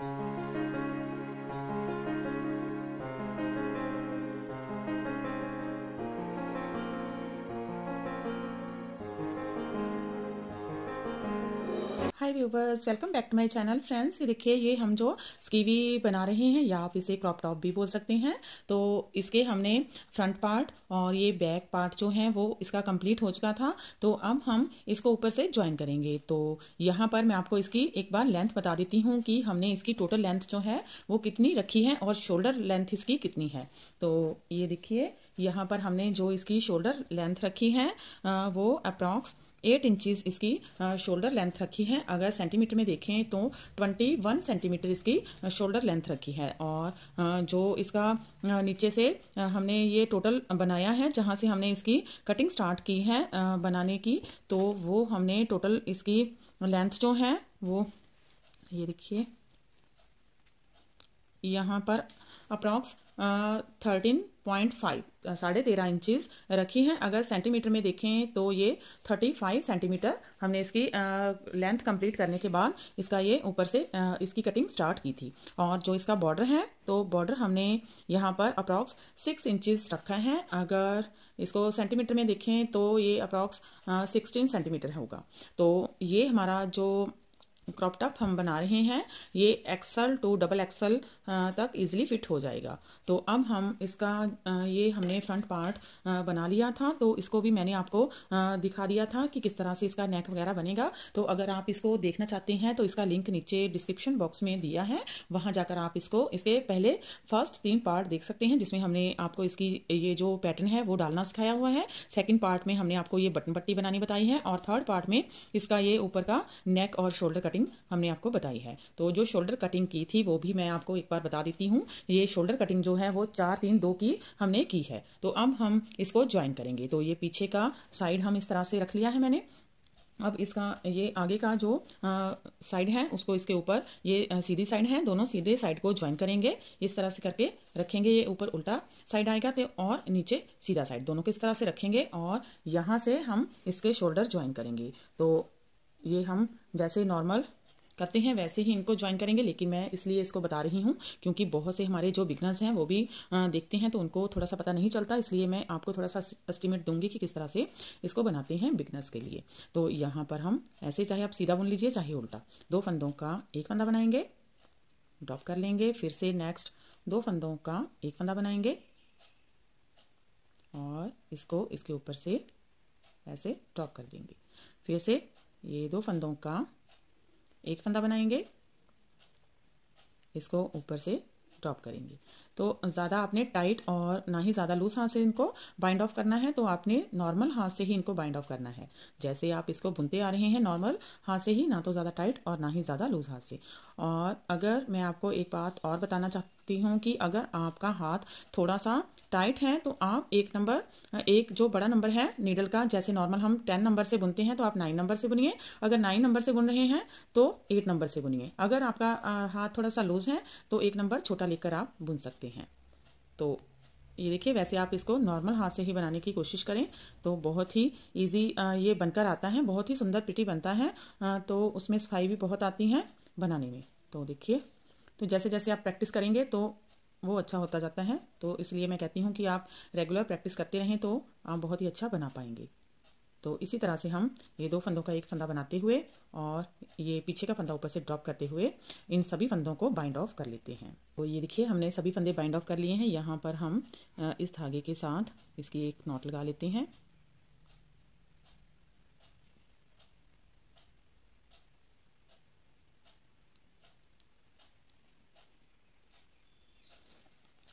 Thank you. Hi viewers welcome back to my channel friends ये देखिए ये हम जो स्कीवी बना रहे हैं या आप इसे क्रॉप टॉप भी बोल सकते हैं तो इसके हमने फ्रंट पार्ट और ये बैक पार्ट जो है वो इसका कंप्लीट हो चुका था तो अब हम इसको ऊपर से ज्वाइन करेंगे तो यहाँ पर मैं आपको इसकी एक बार लेंथ बता देती हूँ कि हमने इसकी टोटल लेंथ जो है वो कितनी रखी है और शोल्डर लेंथ इसकी कितनी है तो ये देखिए यहाँ पर हमने जो इसकी शोल्डर लेंथ रखी है वो अप्रॉक्स एट इंचज इसकी शोल्डर लेंथ रखी है अगर सेंटीमीटर में देखें तो ट्वेंटी वन सेंटीमीटर इसकी शोल्डर लेंथ रखी है और जो इसका नीचे से हमने ये टोटल बनाया है जहाँ से हमने इसकी कटिंग स्टार्ट की है बनाने की तो वो हमने टोटल इसकी लेंथ जो है वो ये देखिए यहाँ पर approx thirteen point five uh, साढ़े तेरह इंचज रखी हैं अगर सेंटीमीटर में देखें तो ये थर्टी फाइव सेंटीमीटर हमने इसकी लेंथ uh, कंप्लीट करने के बाद इसका ये ऊपर से आ, uh, इसकी कटिंग स्टार्ट की थी और जो इसका बॉर्डर है तो बॉर्डर हमने यहाँ पर अप्रॉक्स सिक्स इंचज रखा है अगर इसको सेंटीमीटर में देखें तो ये अप्रॉक्स सिक्सटीन सेंटीमीटर होगा तो ये हमारा जो क्रॉप टॉप हम बना रहे हैं ये एक्सल टू डबल एक्सल तक इजीली फिट हो जाएगा तो अब हम इसका ये हमने फ्रंट पार्ट बना लिया था तो इसको भी मैंने आपको दिखा दिया था कि किस तरह से इसका नेक वगैरह बनेगा तो अगर आप इसको देखना चाहते हैं तो इसका लिंक नीचे डिस्क्रिप्शन बॉक्स में दिया है वहाँ जाकर आप इसको इसके पहले फर्स्ट तीन पार्ट देख सकते हैं जिसमें हमने आपको इसकी ये जो पैटर्न है वो डालना सिखाया हुआ है सेकेंड पार्ट में हमने आपको ये बटन पट्टी बनानी बताई है और थर्ड पार्ट में इसका ये ऊपर का नेक और शोल्डर कटिंग हमने आपको बताई है तो जो शोल्डर कटिंग की थी वो भी मैं आपको एक बार बार बता देती हूँ ये शोल्डर कटिंग जो है वो चार तीन दो की हमने की है तो अब हम इसको ज्वाइन करेंगे तो ये पीछे का साइड हम इस तरह से रख लिया है मैंने अब इसका ये आगे का जो साइड है उसको इसके ऊपर ये आ, सीधी साइड है दोनों सीधे साइड को ज्वाइन करेंगे इस तरह से करके रखेंगे ये ऊपर उल्टा साइड आएगा तो और नीचे सीधा साइड दोनों को इस तरह से रखेंगे और यहाँ से हम इसके शोल्डर ज्वाइन करेंगे तो ये हम जैसे नॉर्मल करते हैं वैसे ही इनको ज्वाइन करेंगे लेकिन मैं इसलिए इसको बता रही हूँ क्योंकि बहुत से हमारे जो बिगनर्स हैं वो भी देखते हैं तो उनको थोड़ा सा पता नहीं चलता इसलिए मैं आपको थोड़ा सा एस्टिमेट दूंगी कि किस तरह से इसको बनाते हैं बिगनर्स के लिए तो यहाँ पर हम ऐसे चाहे आप सीधा बुन लीजिए चाहे उल्टा दो फंदों का एक फंदा बनाएंगे ड्रॉप कर लेंगे फिर से नेक्स्ट दो फंदों का एक फंदा बनाएंगे और इसको इसके ऊपर से ऐसे ड्रॉप कर देंगे फिर से ये दो फंदों का एक फंदा बनाएंगे इसको ऊपर से ड्रॉप करेंगे तो ज़्यादा आपने टाइट और ना ही ज़्यादा लूज हाथ से इनको बाइंड ऑफ करना है तो आपने नॉर्मल हाथ से ही इनको बाइंड ऑफ करना है जैसे आप इसको बुनते आ रहे हैं नॉर्मल हाथ से ही ना तो ज़्यादा टाइट और ना ही ज़्यादा लूज हाथ से और अगर मैं आपको एक बात और बताना चाह सकती हूँ कि अगर आपका हाथ थोड़ा सा टाइट है तो आप एक नंबर एक जो बड़ा नंबर है नीडल का जैसे नॉर्मल हम टेन नंबर से बुनते हैं तो आप नाइन नंबर से बुनिए अगर नाइन नंबर से बुन रहे हैं तो एट नंबर से बुनिए अगर आपका हाथ थोड़ा सा लूज है तो एक नंबर छोटा लेकर आप बुन सकते हैं तो ये देखिए वैसे आप इसको नॉर्मल हाथ से ही बनाने की कोशिश करें तो बहुत ही इजी ये बनकर आता है बहुत ही सुंदर पिटी बनता है तो उसमें सफाई भी बहुत आती है बनाने में तो देखिए तो जैसे जैसे आप प्रैक्टिस करेंगे तो वो अच्छा होता जाता है तो इसलिए मैं कहती हूँ कि आप रेगुलर प्रैक्टिस करते रहें तो आप बहुत ही अच्छा बना पाएंगे तो इसी तरह से हम ये दो फंदों का एक फंदा बनाते हुए और ये पीछे का फंदा ऊपर से ड्रॉप करते हुए इन सभी फंदों को बाइंड ऑफ कर लेते हैं तो ये देखिए हमने सभी फंदे बाइंड ऑफ कर लिए हैं यहाँ पर हम इस धागे के साथ इसकी एक नॉट लगा लेते हैं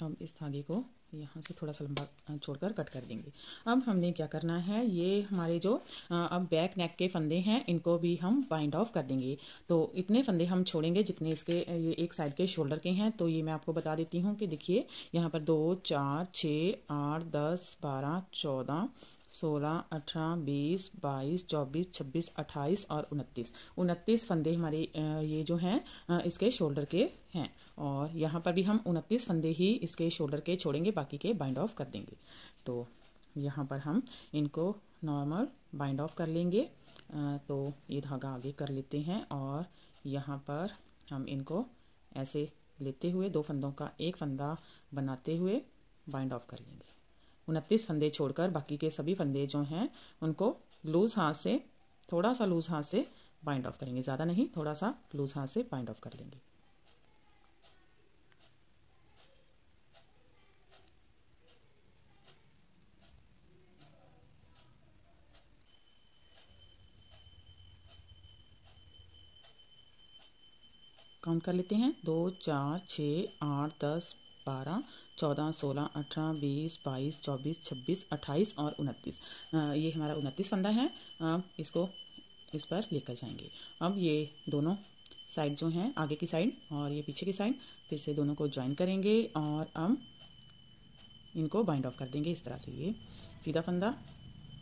हम इस धागे को यहाँ से थोड़ा सा लंबा छोड़कर कट कर देंगे अब हमने क्या करना है ये हमारे जो अब बैक नेक के फंदे हैं इनको भी हम बाइंड ऑफ कर देंगे तो इतने फंदे हम छोड़ेंगे जितने इसके ये एक साइड के शोल्डर के हैं तो ये मैं आपको बता देती हूँ कि देखिए यहाँ पर दो चार छः आठ दस बारह चौदह सोलह अठारह बीस बाईस चौबीस छब्बीस अट्ठाईस और उनतीस उनतीस फंदे हमारे ये जो हैं इसके शोल्डर के हैं और यहाँ पर भी हम उनतीस फंदे ही इसके शोल्डर के छोड़ेंगे बाकी के बाइंड ऑफ कर देंगे तो यहाँ पर हम इनको नॉर्मल बाइंड ऑफ कर लेंगे तो ये धागा आगे कर लेते हैं और यहाँ पर हम इनको ऐसे लेते हुए दो फंदों का एक फंदा बनाते हुए बाइंड ऑफ कर लेंगे उनतीस फंदे छोड़कर बाकी के सभी फंदे जो हैं उनको लूज हाथ से थोड़ा सा लूज हाथ से बाइंड ऑफ करेंगे ज़्यादा नहीं थोड़ा सा लूज हाथ से बाइंड ऑफ कर लेंगे काउंट कर लेते हैं दो चार छः आठ दस बारह चौदह सोलह अठारह बीस बाईस चौबीस छब्बीस अट्ठाईस और उनतीस ये हमारा उनतीस फंदा है इसको इस पर लेकर जाएंगे अब ये दोनों साइड जो हैं आगे की साइड और ये पीछे की साइड फिर से दोनों को ज्वाइन करेंगे और हम इनको बाइंड ऑफ कर देंगे इस तरह से ये सीधा फंदा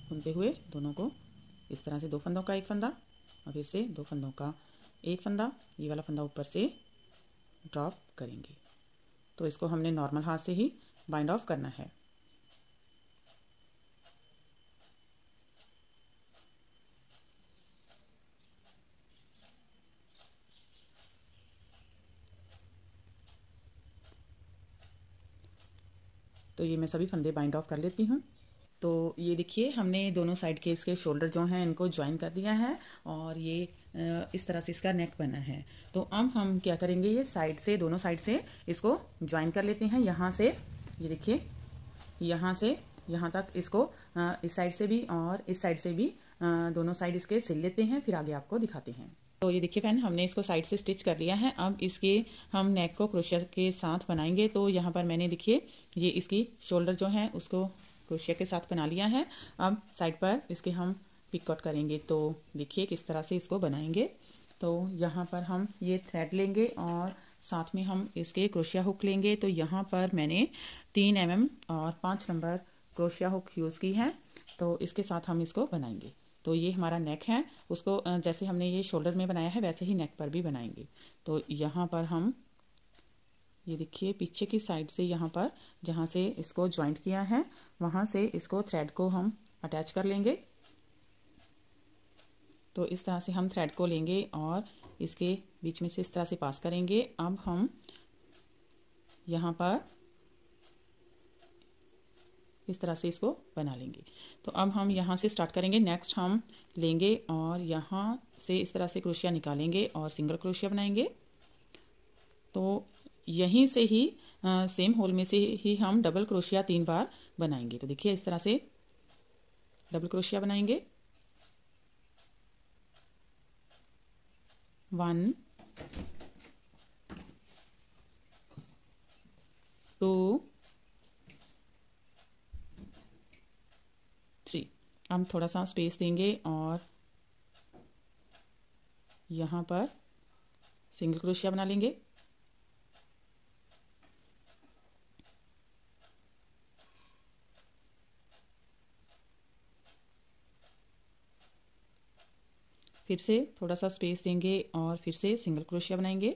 बुनते हुए दोनों को इस तरह से दो फंदों का एक फंदा और फिर से दो फंदों का एक फंदा ये वाला फंदा ऊपर से ड्रॉप करेंगे तो इसको हमने नॉर्मल हाथ से ही बाइंड ऑफ करना है तो ये मैं सभी फंदे बाइंड ऑफ कर लेती हूँ तो ये देखिए हमने दोनों साइड के इसके शोल्डर जो हैं इनको ज्वाइन कर दिया है और ये इस तरह से इसका नेक बना है तो अब हम क्या करेंगे ये साइड से दोनों साइड से इसको ज्वाइन कर लेते हैं यहाँ से ये देखिए यहाँ से यहाँ तक इसको इस साइड से भी और इस साइड से भी दोनों साइड इसके सिल लेते हैं फिर आगे आपको दिखाते हैं तो ये देखिए फैन हमने इसको साइड से स्टिच कर लिया है अब इसके हम नेक को क्रोशिया के साथ बनाएंगे तो यहाँ पर मैंने देखिए ये इसकी शोल्डर जो है उसको क्रोशिया के साथ बना लिया है अब साइड पर इसके हम पिकआउट करेंगे तो देखिए किस तरह से इसको बनाएंगे तो यहाँ पर हम ये थ्रेड लेंगे और साथ में हम इसके क्रोशिया हुक लेंगे तो यहाँ पर मैंने तीन एम mm और पाँच नंबर क्रोशिया हुक यूज़ की है तो इसके साथ हम इसको बनाएंगे तो ये हमारा नेक है उसको जैसे हमने ये शोल्डर में बनाया है वैसे ही नेक पर भी बनाएंगे तो यहाँ पर हम ये देखिए पीछे की साइड से यहाँ पर जहाँ से इसको ज्वाइंट किया है वहाँ से इसको थ्रेड को हम अटैच कर लेंगे तो इस तरह से हम थ्रेड को लेंगे और इसके बीच में से इस तरह से पास करेंगे अब हम यहाँ पर इस तरह से इसको बना लेंगे तो अब हम यहाँ से स्टार्ट करेंगे नेक्स्ट हम लेंगे और यहाँ से इस तरह से क्रोशिया निकालेंगे और सिंगल क्रोशिया बनाएंगे तो यहीं से ही आ, सेम होल में से ही हम डबल क्रोशिया तीन बार बनाएंगे तो देखिए इस तरह से डबल क्रोशिया बनाएंगे one two थ्री हम थोड़ा सा स्पेस देंगे और यहाँ पर सिंगल क्रोशिया बना लेंगे फिर से थोड़ा सा स्पेस देंगे और फिर से सिंगल क्रोशिया बनाएंगे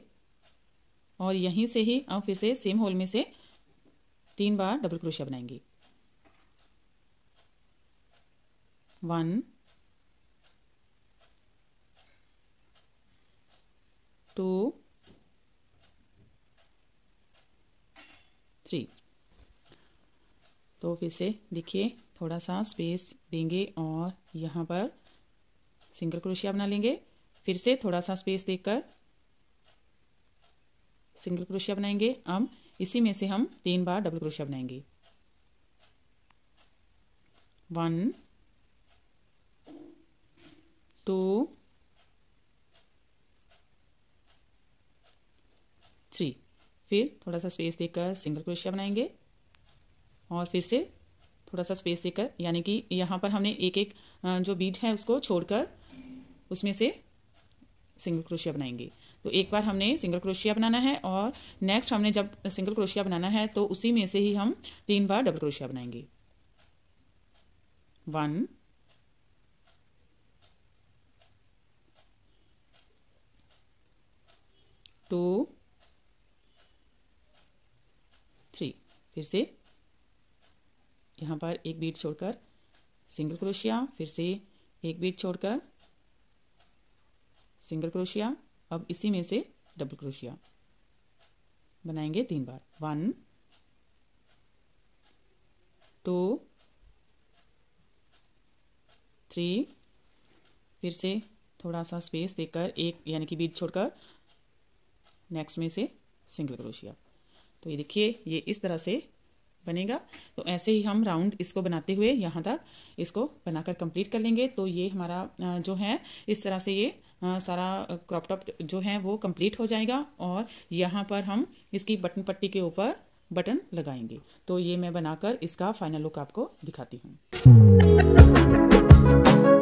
और यहीं से ही अब फिर से सेम होल में से तीन बार डबल क्रोशिया बनाएंगे वन टू थ्री तो फिर से देखिए थोड़ा सा स्पेस देंगे और यहाँ पर सिंगल क्रोशिया बना लेंगे फिर से थोड़ा सा स्पेस देकर सिंगल क्रोशिया बनाएंगे हम इसी में से हम तीन बार डबल क्रोशिया बनाएंगे वन टू थ्री फिर थोड़ा सा स्पेस देकर सिंगल क्रोशिया बनाएंगे और फिर से थोड़ा सा स्पेस देकर यानी कि यहाँ पर हमने एक एक जो बीट है उसको छोड़कर उसमें से सिंगल क्रोशिया बनाएंगे तो एक बार हमने सिंगल क्रोशिया बनाना है और नेक्स्ट हमने जब सिंगल क्रोशिया बनाना है तो उसी में से ही हम तीन बार डबल क्रोशिया बनाएंगे वन टू थ्री फिर से यहाँ पर एक बीट छोड़कर सिंगल क्रोशिया फिर से एक बीट छोड़कर सिंगल क्रोशिया अब इसी में से डबल क्रोशिया बनाएंगे तीन बार वन टू थ्री फिर से थोड़ा सा स्पेस देकर एक यानी कि बीच छोड़कर नेक्स्ट में से सिंगल क्रोशिया तो ये देखिए ये इस तरह से बनेगा तो ऐसे ही हम राउंड इसको बनाते हुए यहाँ तक इसको बनाकर कंप्लीट कर लेंगे तो ये हमारा जो है इस तरह से ये सारा क्रॉप टॉप जो है वो कंप्लीट हो जाएगा और यहाँ पर हम इसकी बटन पट्टी के ऊपर बटन लगाएंगे तो ये मैं बनाकर इसका फाइनल लुक आपको दिखाती हूँ